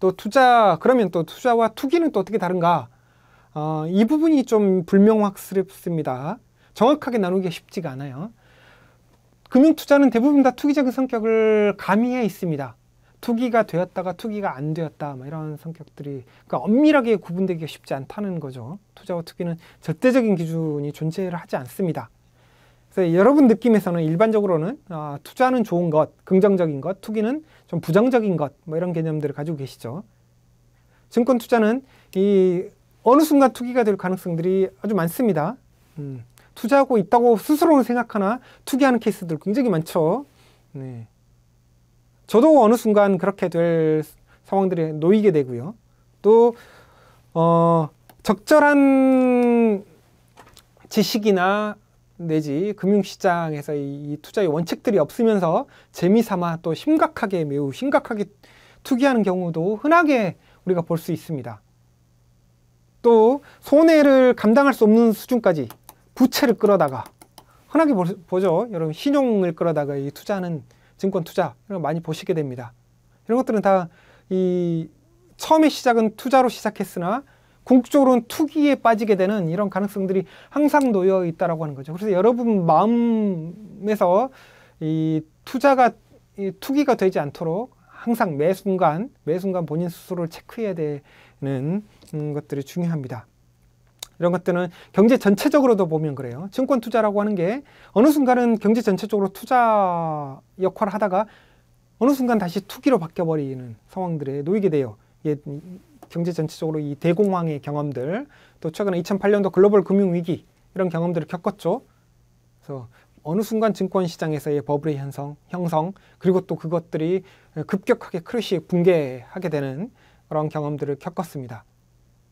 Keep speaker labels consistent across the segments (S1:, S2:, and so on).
S1: 또 투자 그러면 또 투자와 투기는 또 어떻게 다른가? 어, 이 부분이 좀 불명확스럽습니다. 정확하게 나누기가 쉽지가 않아요. 금융 투자는 대부분 다 투기적인 성격을 가미해 있습니다. 투기가 되었다가 투기가 안 되었다 뭐 이런 성격들이 그러니까 엄밀하게 구분되기가 쉽지 않다는 거죠. 투자와 투기는 절대적인 기준이 존재를 하지 않습니다. 여러분 느낌에서는 일반적으로는 아, 투자는 좋은 것, 긍정적인 것, 투기는 좀 부정적인 것, 뭐 이런 개념들을 가지고 계시죠. 증권 투자는 이 어느 순간 투기가 될 가능성들이 아주 많습니다. 음, 투자하고 있다고 스스로는 생각하나 투기하는 케이스들 굉장히 많죠. 네. 저도 어느 순간 그렇게 될 상황들에 놓이게 되고요. 또 어, 적절한 지식이나 내지 금융시장에서 이, 이 투자의 원칙들이 없으면서 재미삼아 또 심각하게 매우 심각하게 투기하는 경우도 흔하게 우리가 볼 수 있습니다. 또 손해를 감당할 수 없는 수준까지 부채를 끌어다가 흔하게 보죠. 여러분 신용을 끌어다가 이 투자하는 증권 투자 이런 거 많이 보시게 됩니다. 이런 것들은 다 이 처음에 시작은 투자로 시작했으나 궁극적으로는 투기에 빠지게 되는 이런 가능성들이 항상 놓여 있다라고 하는 거죠. 그래서 여러분 마음에서 이 투자가 이 투기가 되지 않도록 항상 매 순간 매 순간 본인 스스로를 체크해야 되는 음, 것들이 중요합니다. 이런 것들은 경제 전체적으로도 보면 그래요. 증권 투자라고 하는 게 어느 순간은 경제 전체적으로 투자 역할을 하다가 어느 순간 다시 투기로 바뀌어버리는 상황들에 놓이게 돼요. 예, 경제 전체적으로 이 대공황의 경험들 또 최근에 2008년도 글로벌 금융위기 이런 경험들을 겪었죠. 그래서 어느 순간 증권 시장에서의 버블의 현성 형성 그리고 또 그것들이 급격하게 크루시 붕괴하게 되는 그런 경험들을 겪었습니다.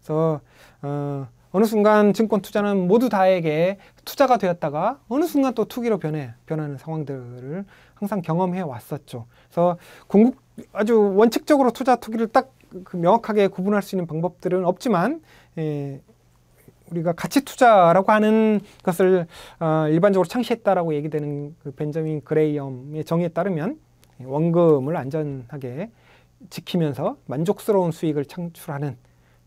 S1: 그래서 어, 어느 순간 증권 투자는 모두 다에게 투자가 되었다가 어느 순간 또 투기로 변해 변하는 상황들을 항상 경험해 왔었죠. 그래서 궁극 아주 원칙적으로 투자 투기를 딱그 명확하게 구분할 수 있는 방법들은 없지만 예, 우리가 가치 투자라고 하는 것을 어, 일반적으로 창시했다라고 얘기되는 그 벤저민 그레이엄의 정의에 따르면 원금을 안전하게 지키면서 만족스러운 수익을 창출하는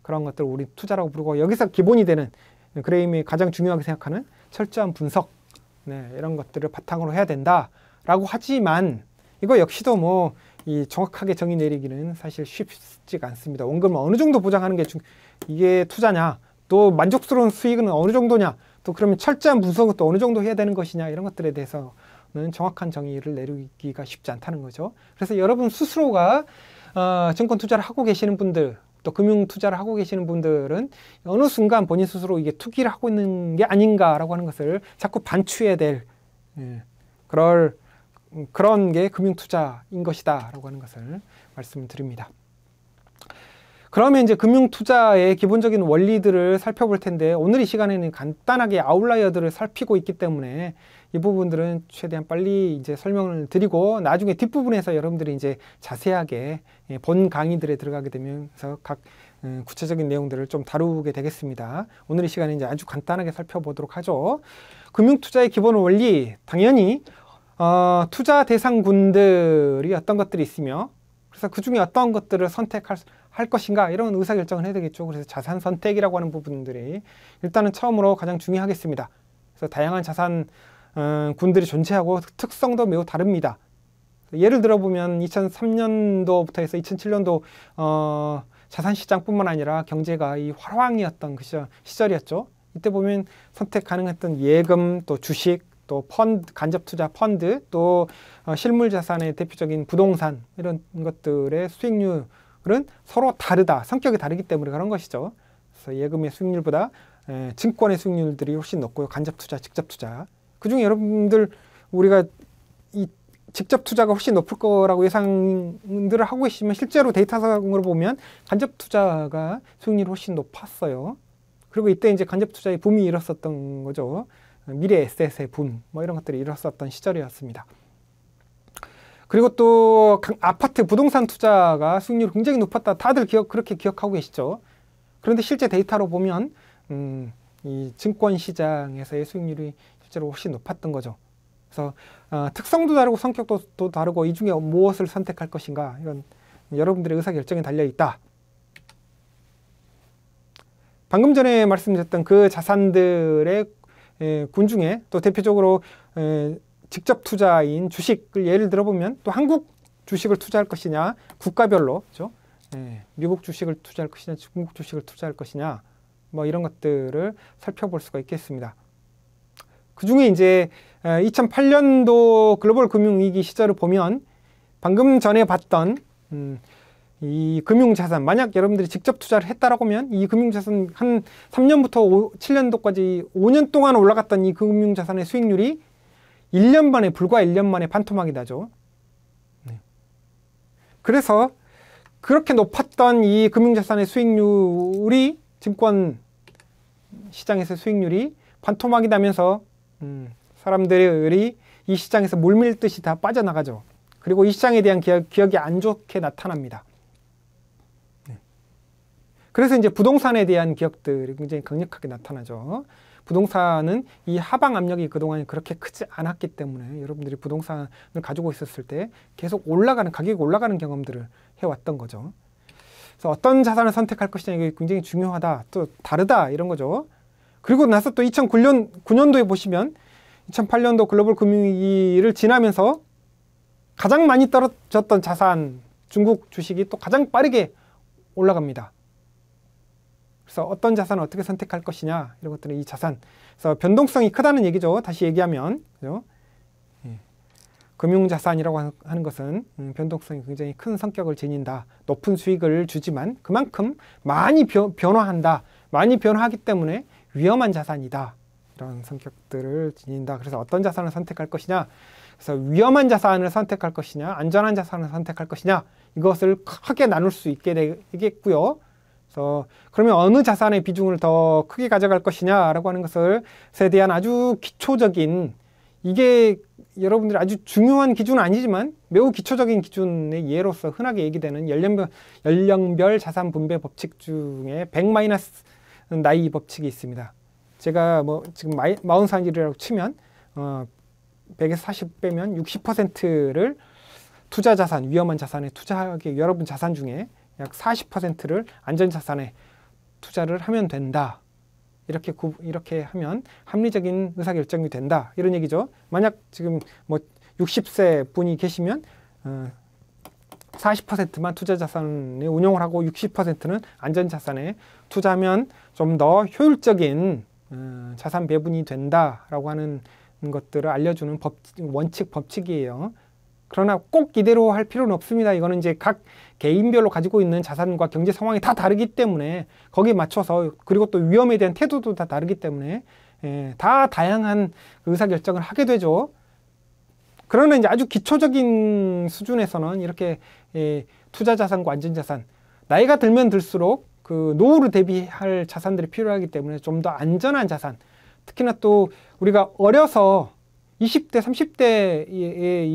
S1: 그런 것들을 우리 투자라고 부르고 여기서 기본이 되는 그레이엄이 가장 중요하게 생각하는 철저한 분석 네, 이런 것들을 바탕으로 해야 된다라고 하지만 이거 역시도 뭐이 정확하게 정의 내리기는 사실 쉽지가 않습니다. 원금을 어느 정도 보장하는 게 중, 이게 투자냐, 또 만족스러운 수익은 어느 정도냐, 또 그러면 철저한 분석은 또 어느 정도 해야 되는 것이냐 이런 것들에 대해서는 정확한 정의를 내리기가 쉽지 않다는 거죠. 그래서 여러분 스스로가 어, 증권 투자를 하고 계시는 분들 또 금융 투자를 하고 계시는 분들은 어느 순간 본인 스스로 이게 투기를 하고 있는 게 아닌가라고 하는 것을 자꾸 반추해야 될 예, 그럴 음, 그런 게 금융투자인 것이다 라고 하는 것을 말씀드립니다. 그러면 이제 금융투자의 기본적인 원리들을 살펴볼 텐데 오늘 이 시간에는 간단하게 아웃라이어들을 살피고 있기 때문에 이 부분들은 최대한 빨리 이제 설명을 드리고 나중에 뒷부분에서 여러분들이 이제 자세하게 예, 본 강의들에 들어가게 되면서 각 음, 구체적인 내용들을 좀 다루게 되겠습니다. 오늘 이 시간에 이제 아주 간단하게 살펴보도록 하죠. 금융투자의 기본 원리, 당연히 어, 투자 대상군들이 어떤 것들이 있으며 그래서 그 중에 어떤 것들을 선택할 할 것인가 이런 의사결정을 해야 되겠죠. 그래서 자산 선택이라고 하는 부분들이 일단은 처음으로 가장 중요하겠습니다. 그래서 다양한 자산 음, 군들이 존재하고 특성도 매우 다릅니다. 예를 들어보면 2003년도부터 해서 2007년도 어, 자산시장뿐만 아니라 경제가 이 화랑이었던 그 시절, 시절이었죠. 이때 보면 선택 가능했던 예금 또 주식 또 펀드, 간접 투자 펀드, 또 어, 실물 자산의 대표적인 부동산 이런 것들의 수익률은 서로 다르다, 성격이 다르기 때문에 그런 것이죠. 그래서 예금의 수익률보다 증권의 수익률들이 훨씬 높고요. 간접 투자, 직접 투자. 그중에 여러분들 우리가 이 직접 투자가 훨씬 높을 거라고 예상들을 하고 계시면 실제로 데이터상으로 보면 간접 투자가 수익률이 훨씬 높았어요. 그리고 이때 이제 간접 투자의 붐이 일었었던 거죠. 미래 에셋의 붐, 뭐 이런 것들이 일었었던 시절이었습니다. 그리고 또 아파트 부동산 투자가 수익률 굉장히 높았다. 다들 기억 그렇게 기억하고 계시죠. 그런데 실제 데이터로 보면 음, 이 증권 시장에서의 수익률이 실제로 훨씬 높았던 거죠. 그래서 어, 특성도 다르고 성격도 또 다르고 이 중에 무엇을 선택할 것인가 이런 여러분들의 의사 결정에 달려 있다. 방금 전에 말씀드렸던 그 자산들의 예, 군 중에 또 대표적으로 예, 직접 투자인 주식을 예를 들어보면 또 한국 주식을 투자할 것이냐 국가별로 그죠? 에, 예, 미국 주식을 투자할 것이냐 중국 주식을 투자할 것이냐 뭐 이런 것들을 살펴볼 수가 있겠습니다. 그 중에 이제 2008년도 글로벌 금융위기 시절을 보면 방금 전에 봤던 음, 이 금융자산 만약 여러분들이 직접 투자를 했다라고 하면 이 금융자산 한 3년부터 오, 7년도까지 5년 동안 올라갔던 이 금융자산의 수익률이 1년 만에 불과 1년 만에 반토막이 나죠. 네. 그래서 그렇게 높았던 이 금융자산의 수익률이 증권 시장에서 수익률이 반토막이 나면서 음, 사람들이 이 시장에서 물밀듯이 다 빠져나가죠. 그리고 이 시장에 대한 기억, 기억이 안 좋게 나타납니다. 그래서 이제 부동산에 대한 기억들이 굉장히 강력하게 나타나죠. 부동산은 이 하방 압력이 그동안 그렇게 크지 않았기 때문에 여러분들이 부동산을 가지고 있었을 때 계속 올라가는 가격이 올라가는 경험들을 해왔던 거죠. 그래서 어떤 자산을 선택할 것이냐 이게 굉장히 중요하다 또 다르다 이런 거죠. 그리고 나서 또 2009년 9년도에 보시면 2008년도 글로벌 금융위기를 지나면서 가장 많이 떨어졌던 자산 중국 주식이 또 가장 빠르게 올라갑니다. 그래서 어떤 자산을 어떻게 선택할 것이냐 이런 것들은 이 자산. 그래서 변동성이 크다는 얘기죠. 다시 얘기하면 그죠? 예. 금융 자산이라고 하는 것은 음, 변동성이 굉장히 큰 성격을 지닌다. 높은 수익을 주지만 그만큼 많이 변, 변화한다. 많이 변화하기 때문에 위험한 자산이다. 이런 성격들을 지닌다. 그래서 어떤 자산을 선택할 것이냐. 그래서 위험한 자산을 선택할 것이냐, 안전한 자산을 선택할 것이냐, 이것을 크게 나눌 수 있게 되겠고요. 그래서 그러면 어느 자산의 비중을 더 크게 가져갈 것이냐라고 하는 것을 에 대한 아주 기초적인 이게 여러분들이 아주 중요한 기준은 아니지만 매우 기초적인 기준의 예로서 흔하게 얘기되는 연령별, 연령별 자산 분배 법칙 중에 100 마이너스 나이 법칙이 있습니다. 제가 뭐 지금 마흔살이라고 치면 어, 100에서 40 빼면 60%를 투자 자산, 위험한 자산에 투자하게 여러분 자산 중에 약 40%를 안전자산에 투자를 하면 된다. 이렇게 구, 이렇게 하면 합리적인 의사결정이 된다. 이런 얘기죠. 만약 지금 뭐 60세 분이 계시면 어, 40%만 투자자산에 운용을 하고 60%는 안전자산에 투자하면 좀 더 효율적인 어, 자산 배분이 된다라고 하는 것들을 알려주는 법, 원칙, 법칙이에요. 그러나 꼭 이대로 할 필요는 없습니다. 이거는 이제 각 개인별로 가지고 있는 자산과 경제 상황이 다 다르기 때문에 거기에 맞춰서 그리고 또 위험에 대한 태도도 다 다르기 때문에 예, 다 다양한 의사결정을 하게 되죠. 그러나 이제 아주 기초적인 수준에서는 이렇게 예, 투자 자산과 안전 자산 나이가 들면 들수록 그 노후를 대비할 자산들이 필요하기 때문에 좀 더 안전한 자산 특히나 또 우리가 어려서 20대, 30대의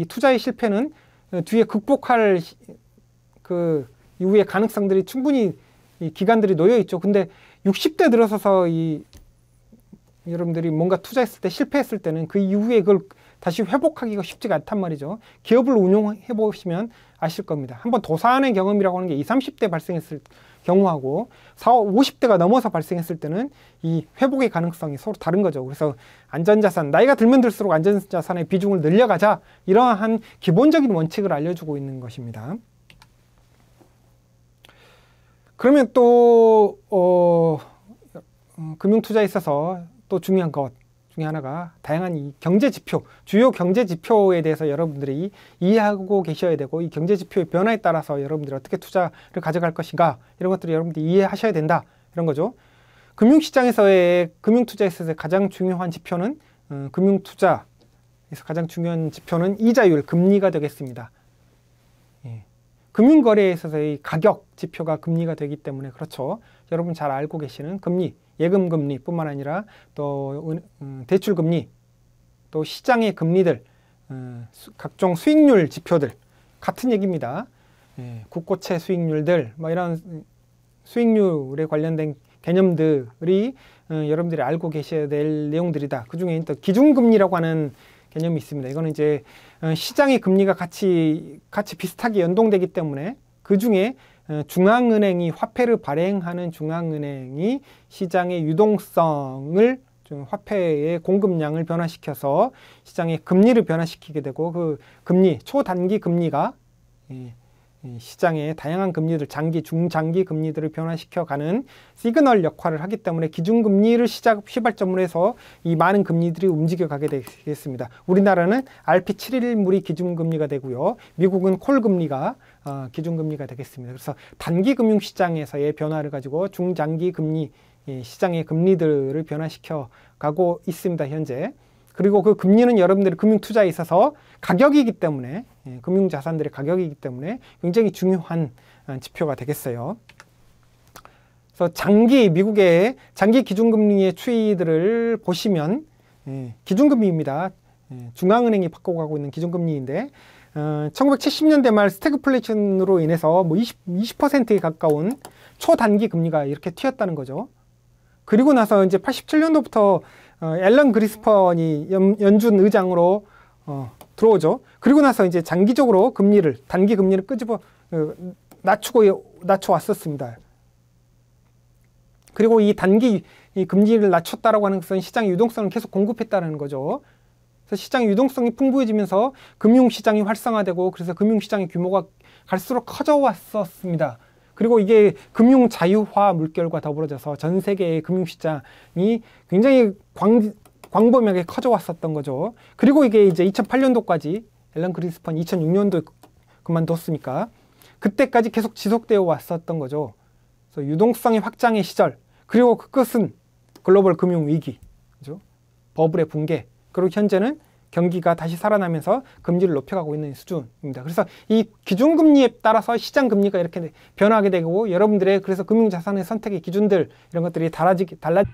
S1: 이 투자의 실패는 뒤에 극복할 그 이후의 가능성들이 충분히 이 기간들이 놓여 있죠. 근데 60대 들어서서 이 여러분들이 뭔가 투자했을 때 실패했을 때는 그 이후에 그걸 다시 회복하기가 쉽지가 않단 말이죠. 기업을 운용해 보시면 아실 겁니다. 한번 도산의 경험이라고 하는 게 20, 30대 발생했을 경우하고 40, 50대가 넘어서 발생했을 때는 이 회복의 가능성이 서로 다른 거죠. 그래서 안전자산, 나이가 들면 들수록 안전자산의 비중을 늘려가자 이러한 기본적인 원칙을 알려주고 있는 것입니다. 그러면 또 어, 음, 금융 투자에 있어서 또 중요한 것 중에 하나가 다양한 이 경제 지표, 주요 경제 지표에 대해서 여러분들이 이해하고 계셔야 되고 이 경제 지표의 변화에 따라서 여러분들이 어떻게 투자를 가져갈 것인가 이런 것들을 여러분들이 이해하셔야 된다 이런 거죠. 금융시장에서의 금융투자에 있어서 가장 중요한 지표는 음, 금융투자에서 가장 중요한 지표는 이자율, 금리가 되겠습니다. 예. 금융거래에 있어서의 가격 지표가 금리가 되기 때문에 그렇죠. 여러분 잘 알고 계시는 금리 예금 금리뿐만 아니라 또 음, 대출 금리, 또 시장의 금리들, 어, 각종 수익률 지표들 같은 얘기입니다. 예, 국고채 수익률들, 뭐 이런 수익률에 관련된 개념들이 어, 여러분들이 알고 계셔야 될 내용들이다. 그 중에 또 기준금리라고 하는 개념이 있습니다. 이거는 이제 어, 시장의 금리가 같이 같이 비슷하게 연동되기 때문에 그 중에 어, 중앙은행이 화폐를 발행하는 중앙은행이 시장의 유동성을 좀 화폐의 공급량을 변화시켜서 시장의 금리를 변화시키게 되고 그 금리 초단기 금리가 예, 시장의 다양한 금리들 장기 중장기 금리들을 변화시켜가는 시그널 역할을 하기 때문에 기준금리를 시작 시발점으로 해서 이 많은 금리들이 움직여가게 되겠습니다. 우리나라는 r p 7 1물이 기준금리가 되고요. 미국은 콜금리가 어, 기준금리가 되겠습니다. 그래서 단기 금융시장에서의 변화를 가지고 중장기 금리 예, 시장의 금리들을 변화시켜 가고 있습니다. 현재. 그리고 그 금리는 여러분들의 금융 투자에 있어서 가격이기 때문에 예, 금융자산들의 가격이기 때문에 굉장히 중요한 어, 지표가 되겠어요. 그래서 장기 미국의 장기 기준금리의 추이들을 보시면 예, 기준금리입니다. 예, 중앙은행이 바꿔가고 있는 기준금리인데 1970년대 어, 말 스태그플레이션으로 인해서 뭐 20, 20%에 가까운 초단기 금리가 이렇게 튀었다는 거죠. 그리고 나서 이제 87년도부터 어, 앨런 그리스펀이 연준 의장으로 어, 들어오죠. 그리고 나서 이제 장기적으로 금리를 단기 금리를 끄집어 어, 낮추고 낮춰 왔었습니다. 그리고 이 단기 이 금리를 낮췄다라고 하는 것은 시장 유동성을 계속 공급했다는 거죠. 그래서 시장 유동성이 풍부해지면서 금융시장이 활성화되고 그래서 금융시장의 규모가 갈수록 커져왔었습니다. 그리고 이게 금융 자유화 물결과 더불어져서 전 세계의 금융시장이 굉장히 광, 광범위하게 커져왔었던 거죠. 그리고 이게 이제 2008년도까지 앨런 그리스펀 2006년도 그만뒀으니까 그때까지 계속 지속되어 왔었던 거죠. 그래서 유동성의 확장의 시절 그리고 그것은 글로벌 금융 위기, 그죠? 버블의 붕괴 그리고 현재는 경기가 다시 살아나면서 금리를 높여가고 있는 수준입니다. 그래서 이 기준금리에 따라서 시장 금리가 이렇게 변화하게 되고 여러분들의 그래서 금융자산의 선택의 기준들 이런 것들이 달라지기 달라.